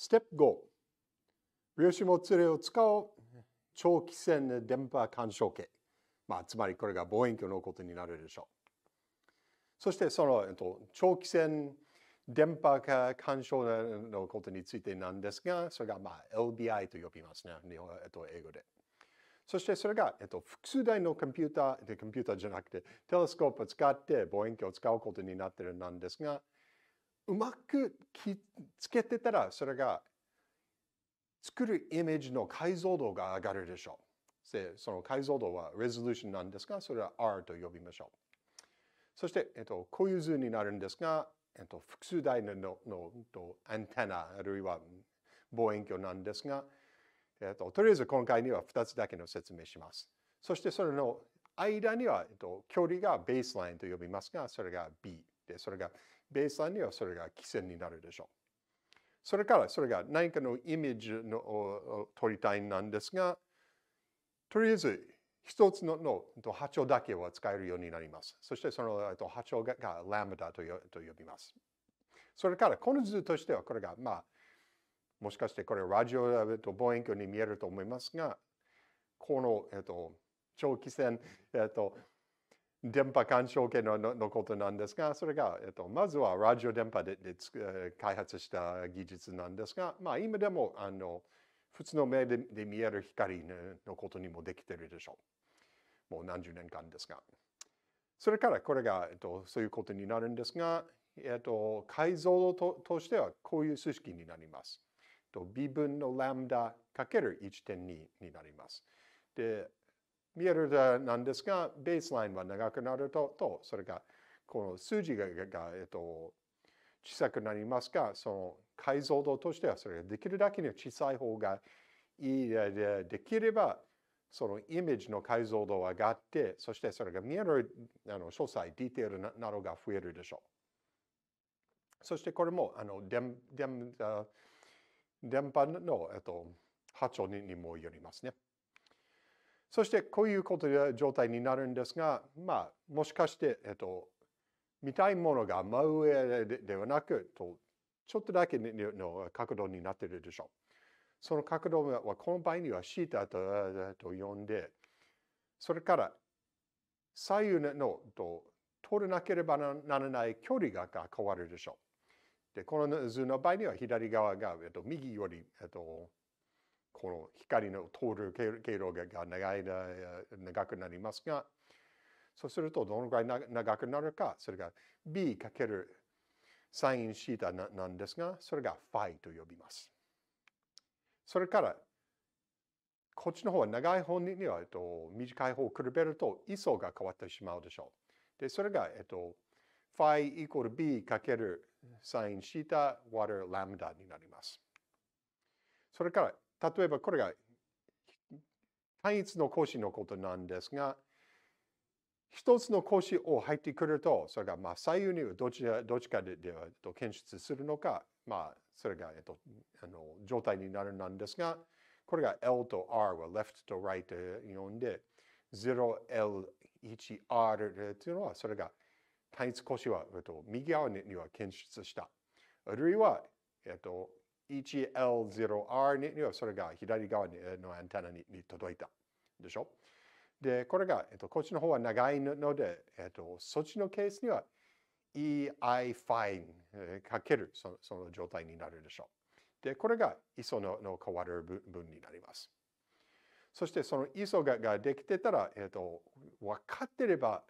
ステップ5 o 量子もつれを使う長期線電波干渉計、まあ、つまりこれが望遠鏡のことになるでしょうそしてその、えっと、長期線電波干渉のことについてなんですがそれがまあ LBI と呼びますね日本、えっと、英語でそしてそれが、えっと、複数台のコンピューターでコンピューターじゃなくてテレスコープを使って望遠鏡を使うことになってるなんですがうまくきつけてたらそれが作るイメージの解像度が上がるでしょう。でその解像度はレゾリューションなんですがそれは R と呼びましょう。そして、えっと、こういう図になるんですが、えっと、複数台のののアンテナあるいは望遠鏡なんですが、えっと、とりあえず今回には2つだけの説明します。そしてそれの間には、えっと、距離がベースラインと呼びますがそれが B でそれがベイさんにはそれが基線になるでしょう。それからそれが何かのイメージのを取りたいなんですが、とりあえず一つのの波長だけは使えるようになります。そしてその波長がラムダと呼びます。それからこの図としてはこれがまあもしかしてこれラジオと望遠鏡に見えると思いますがこの、えっと、長期線、えっと、電波干渉系ののことなんですが、それが、えっと、まずはラジオ電波でで開発した技術なんですが、まあ今でも、あの、普通の目でで見える光のことにもできてるでしょう。もう何十年間ですが。それからこれが、えっと、そういうことになるんですが、えっと、解像度としてはこういう数式になります。と b 分のダかける1.2になります。で、えるルなんですが、ベースラインは長くなると、とそれが、この数字が、えっと、小さくなりますが、その解像度としてはそれができるだけの小さい方がいいで、できれば、そのイメージの解像度は上がって、そしてそれが見えるあの詳細、ディテールなどが増えるでしょう。そしてこれも、あの、電電電波の、えっと、波長にもよりますね。そしてこういうことで状態になるんですが、まあ、もしかして、えっと、見たいものが真上ではなく、とちょっとだけの角度になっているでしょう。その角度はこの場合にはシータと呼んで、それから左右のと通らなければならない距離が変わるでしょう。で、この図の場合には左側が、えっと、右より、えっと、この光の通る経路が長い長くなりますが、そうするとどのくらい長くなるか、それが b かけるサインシータなんですが、それがファイと呼びます。それから、こっちの方は長い方には、えっと、短い方を比べると位相が変わってしまうでしょう。で、それが、えっと、ファイイコール b かけるサインシータワるラムダになります。それから、例えばこれが単一の格子のことなんですが、一つの格子を入ってくると、それがまあ左右にどちらどっちかでで検出するのか、まあ、それが、えっと、あの状態になるなんですが、これが L と R は left と right と呼んで、0L1R というのは、それが単一格子は、えっと、右側には検出した。あるいは、えっと、1EL0R に、それが左側のアンテナに届いた。でしょで、これが、えっと、こっちの方は長いので、えっと、そっちのケースには EI ファイン、かけるそのその状態になるでしょう。で、これが ISO のの変わる分になります。そしてその ISO がができてたら、えっと、分かってれば、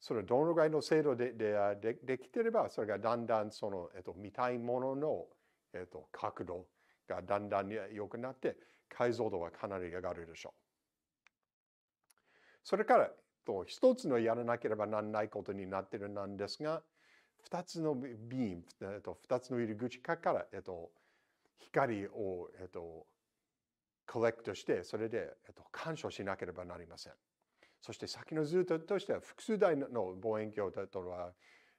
そどのぐらいの精度でででできてれば、それがだんだんその、えっと、見たいもののえっと、角度がだんだん良くなって解像度はかなり上がるでしょう。それから、一つのやらなければならないことになってるなんですが、二つのビーム、えっと、二つの入り口から、えっと、光を、えっと、コレクトして、それで、えっと、干渉しなければなりません。そして先の図としては複数台の望遠鏡とは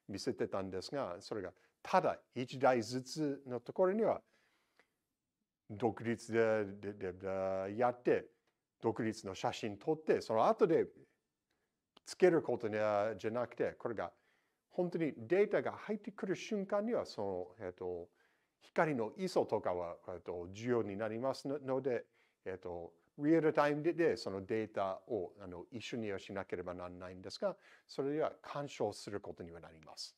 見せてたんですが、それがただ一台ずつのところには独立ででででやって独立の写真撮ってその後でつけることじゃなくてこれが本当にデータが入ってくる瞬間にはその、えっと、光の位相とかは、えっと、重要になりますので、えっと、リアルタイムでそのデータをあの一緒にはしなければならないんですが、それでは干渉することにはなります。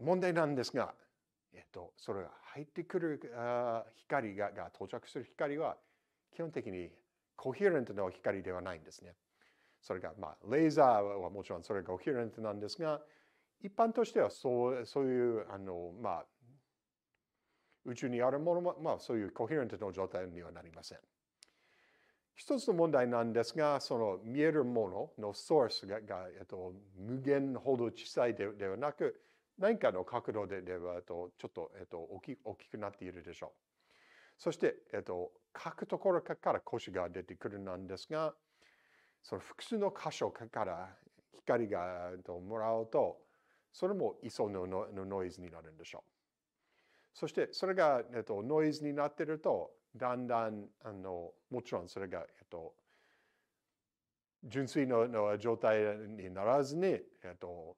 問題なんですが、えっと、それが入ってくる光がが到着する光は基本的にコヒレントの光ではないんですね。それが、まあ、レーザーはもちろんそれがコヒレントなんですが、一般としてはそうそういうあの、まあ、宇宙にあるものも、まあ、そういうコヒレントの状態にはなりません。一つの問題なんですが、その見えるもののソースがが、えっと、無限ほど小さいではなく、何かの角度でではとちょっと,、えっと、大き大きくなっているでしょう。そして、えっと、書くところから腰が出てくるなんですが、その複数の箇所から光がもらうと、それも磯のノイズになるんでしょう。そしてそれが、えっと、ノイズになってると、だんだんあのもちろんそれが、えっと、純粋のの状態にならずに、えっと、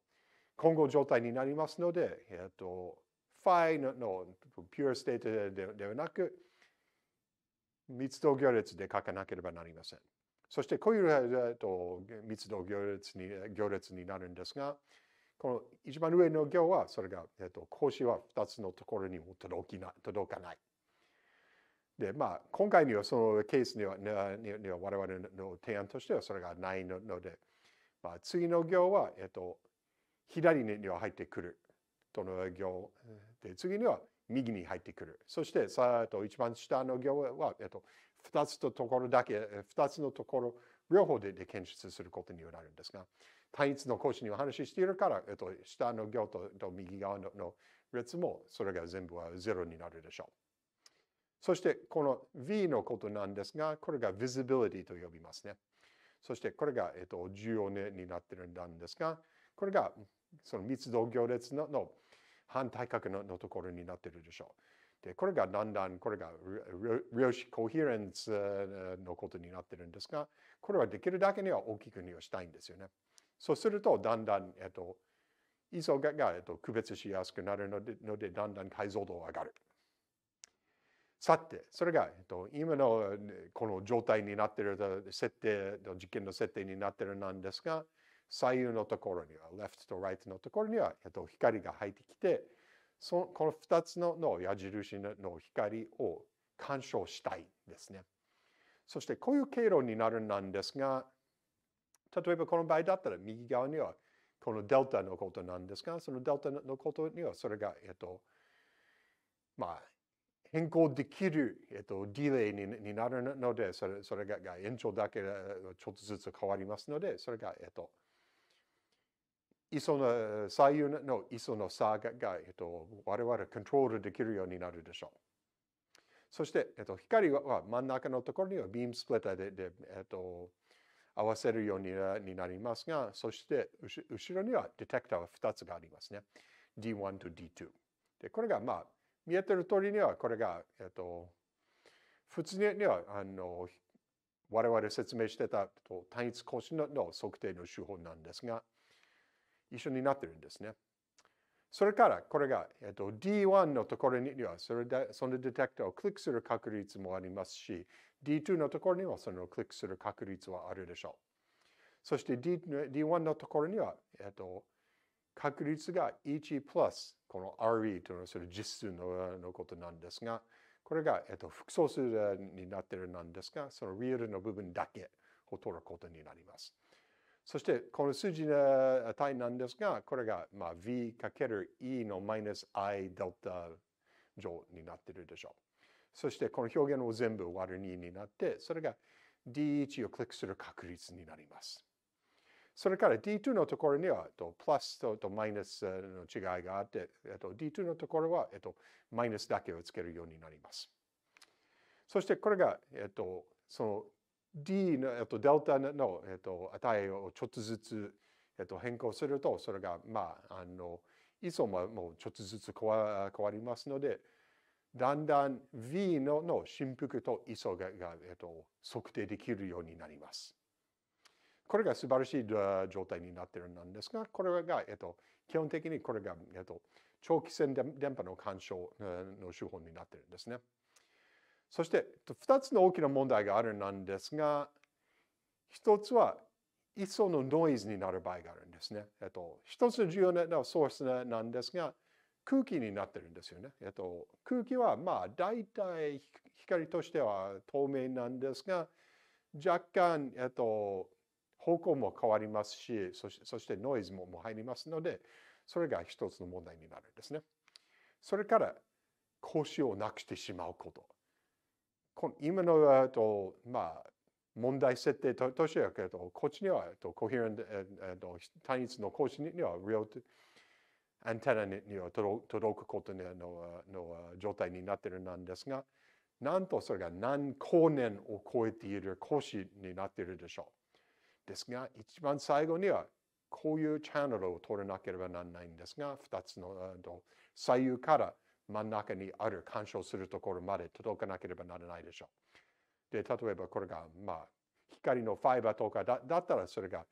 混合状態になりますので、えっと、ファイののピュアステートではなく、密度行列で書かなければなりません。そしてこういう、と、密度行列に行列になるんですが、この一番上の行は、それが、えっと、格子は2つのところにも届きな届かない。で、まあ、今回にはそのケースには、ね、には我々の提案としてはそれがないので、まあ、次の行は、えっと、左には入ってくる。どの行で次には右に入ってくる。そしてさと一番下の行は、えっと、二つのところだけ二つのところ両方で検出することになるんですが単一の講師にお話ししているから、えっと、下の行とと右側のの列もそれが全部は0になるでしょう。そしてこの V のことなんですが、これが visibility と呼びますね。そしてこれが、えっと、重要になってるんですが、これがその密度行列のの反対角ののところになってるでしょう。で、これがだんだんこれが量子コヒレンスのことになってるんですが、これはできるだけには大きくにはしたいんですよね。そうすると、だんだん、えっと、位がが、えっと、区別しやすくなるので、のでだんだん解像度上がる。さて、それが、えっと、今のこの状態になっている設定、実験の設定になっているなんですが、左右のところには left と right のところには、えっと、光が入ってきてそこの2つのの矢印の光を干渉したいですね。そしてこういう経路になるなんですが例えばこの場合だったら右側にはこのデルタのことなんですがそのデルタのことにはそれが、えっとまあ、変更できる、えっと、ディレイになるのでそれそれが延長だけちょっとずつ変わりますのでそれが、えっと磯の左右の磯の差がえっと、我々コントロールできるようになるでしょう。そして、えっと、光は真ん中のところにはビームスプレッターでで、えっと、合わせるようになりますが、そして後ろにはディテクターは2つがありますね。D1 と D2。で、これがまあ、見えてる通りにはこれが、えっと、普通にはあの我々説明してた単一更新の測定の手法なんですが、一緒になってるんですね。それから、これが、えっと、D1 のところにはそれで、そのディテクターをクリックする確率もありますし、D2 のところにはそのクリックする確率はあるでしょう。そして D D1 のところには、えっと、確率が1プラス、この RE というのはそれ実数ののことなんですが、これが、えっと、複素数になっているなんですが、そのリアルの部分だけを取ることになります。そしてこの数字の値なんですが、これがまあ V×E のマイナス I デルタ乗になってるでしょう。そしてこの表現を全部割る2になって、それが D1 をクリックする確率になります。それから D2 のところには、とプラスとマイナスの違いがあって、えっと、D2 のところは、えっと、マイナスだけをつけるようになります。そしてこれが、えっと、その D の、えっと、デルタの、えっと、値をちょっとずつ、えっと、変更すると、それが、まあ、あの、イソももうちょっとずつ変わ変わりますので、だんだん V のの振幅と位相がが、えっと、測定できるようになります。これが素晴らしい状態になってるんですが、これが、えっと、基本的にこれが、えっと、長期線電波の干渉の手法になってるんですね。そして2つの大きな問題があるなんですが、1つは一層のノイズになる場合があるんですね。えっと、1つの重要なソースなんですが、空気になってるんですよね。えっと、空気はまあ大体光としては透明なんですが、若干、えっと、方向も変わりますし、そしそしてノイズもも入りますので、それが1つの問題になるんですね。それから、腰をなくしてしまうこと。今のと、まあ、問題設定ととしてはけど、こっちにはとコヘレント、単一の講師には、アンテナには届くことのの状態になってるなんですが、なんとそれが何光年を超えている講師になっているでしょう。ですが、一番最後には、こういうチャンネルを取らなければならないんですが、2つの左右から真ん中にある干渉するところまで届かなければならないでしょう。で、例えばこれが、まあ、光のファイバーとかだだったらそれが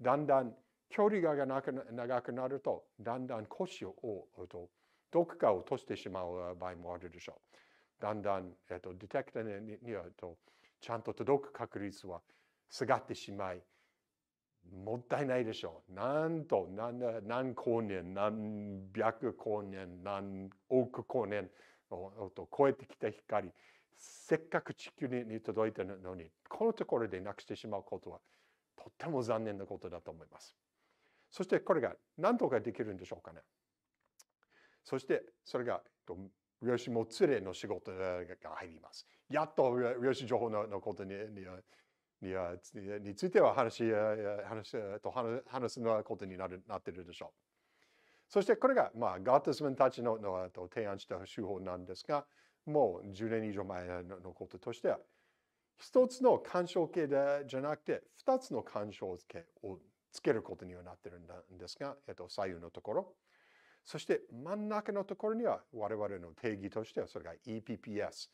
だんだん距離が長くなるとだんだん腰を折るとどこかを落としてしまう場合もあるでしょう。だんだん、えっと、ディテクターにはとちゃんと届く確率は下がってしまいもったいないでしょう。なんと何光年何百光年何億光年を超えてきた光せっかく地球に届いたのにこのところでなくしてしまうことはとっても残念なことだと思います。そしてこれが何とかできるんでしょうかね。そしてそれが漁師も連れの仕事が入ります。やっと漁師情報のことににについては話話と話すのはことになるなってるでしょう。そしてこれが、まあ、ガーテスマンたちののと提案した手法なんですが、もう10年以上前のこととしては、一つの干渉形でじゃなくて、二つの干渉形をつけることにはなってるんですが、えっと、左右のところ。そして真ん中のところには我々の定義としてはそれが EPPS、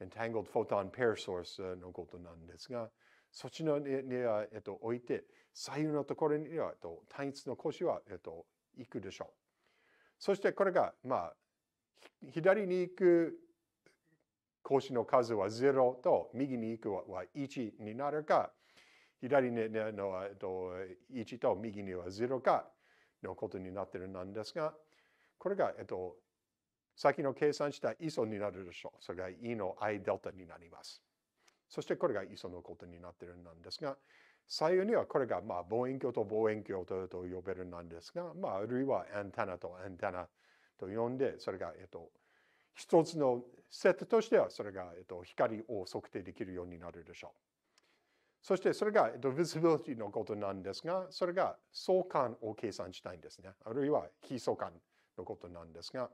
Entangled Photon Pair Source のことなんですが、そっちのには、えっと、置いて、左右のところには、えっと、単一の腰は、えっと、行くでしょう。そしてこれが、まあ、左に行く腰の数は0と、右に行くは1になるか、左にのは、えっと、1と右には0かのことになってるなんですが、これが、えっと、先の計算した i s になるでしょう。それが E の I デルタになります。そしてこれが磯のことになっているんですが、左右にはこれがまあ望遠鏡と望遠鏡とと呼べるなんですが、まあ、あるいはアンテナとアンテナと呼んで、それが、えっと、一つのセットとしてはそれが、えっと、光を測定できるようになるでしょう。そしてそれが、えっと、visibility のことなんですが、それが相関を計算したいんですね。あるいは非相関のことなんですが、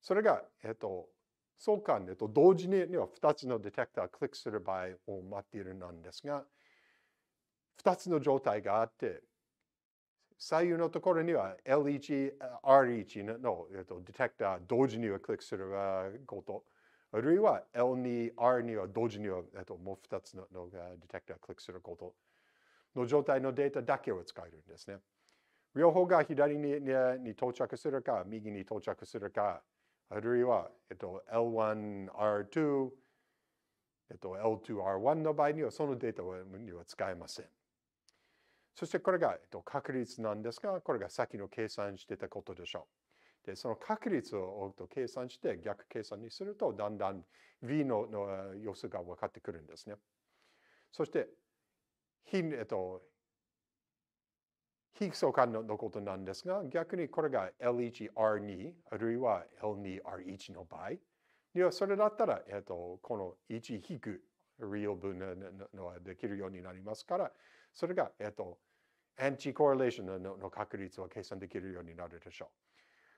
それが、えっと、相関でと同時に2つのディテクターをクリックする場合を待っているなんですが、2つの状態があって、左右のところには L1、R1 の、えっと、ディテクター同時にはクリックすること、あるいは L2、R2 は同時には、えっと、もう2つののディテクターをクリックすることの状態のデータだけを使えるんですね。両方が左にに到着するか、右に到着するか、あるいは、えっと、L1、R2、えっと、L2、R1 の場合には、そのデータには使えません。そしてこれが、えっと、確率なんですが、これが先の計算してたことでしょう。で、その確率を計算して逆計算にすると、だんだん V のの様子が分かってくるんですね。そして、えっと、非相関のことなんですが、逆にこれが L1、R2、あるいは L2、R1 の場合、ではそれだったら、えっと、この1引くリオ分のはできるようになりますから、それが、えっと、アンチコレレーションの確率は計算できるようになるでしょう。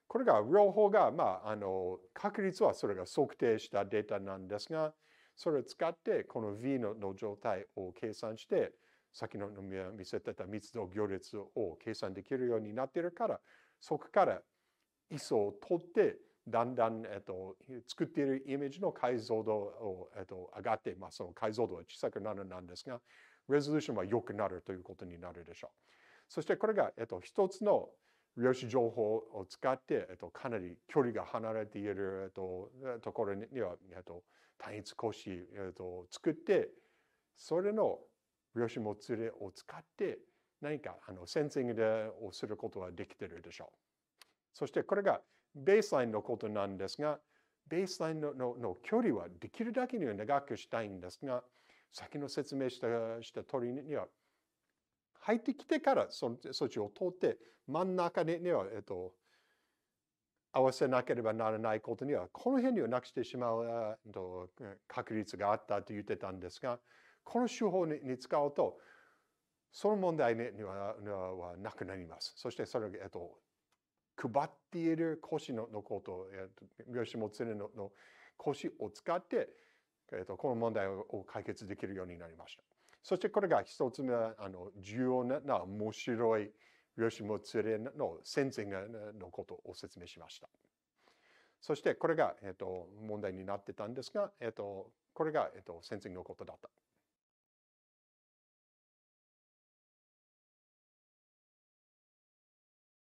これが両方が、まあ、あの、確率はそれが測定したデータなんですが、それを使って、この V の状態を計算して、さっきの見せてた密度行列を計算できるようになっているからそこから位相を取ってだんだん、えっと、作っているイメージの解像度を、えっと、上がって、まあ、その解像度は小さくなるなんですがレゾリューションは良くなるということになるでしょう。そしてこれが、えっと、一つの量子情報を使って、えっと、かなり距離が離れている、えっと、ところには、えっと、単一格子、えっと、作ってそれの量子もつれを使って何かあのセンシングでをすることはできてるでしょう。そしてこれがベースラインのことなんですが、ベースラインののの距離はできるだけには長くしたいんですが、先の説明したした通りには、入ってきてからそそっちを通って真ん中にには、えっと、合わせなければならないことには、この辺にはなくしてしまう確率があったと言ってたんですが、この手法に使うと、その問題にはなくなります。そしてそれが、えっと、配っている腰ののこと、えっと、三好もつれのの腰を使って、えっと、この問題を解決できるようになりました。そしてこれが一つ目あの重要な面白い三好もつれの先生のことを説明しました。そしてこれが、えっと、問題になってたんですが、えっと、これが、えっと、先生のことだった。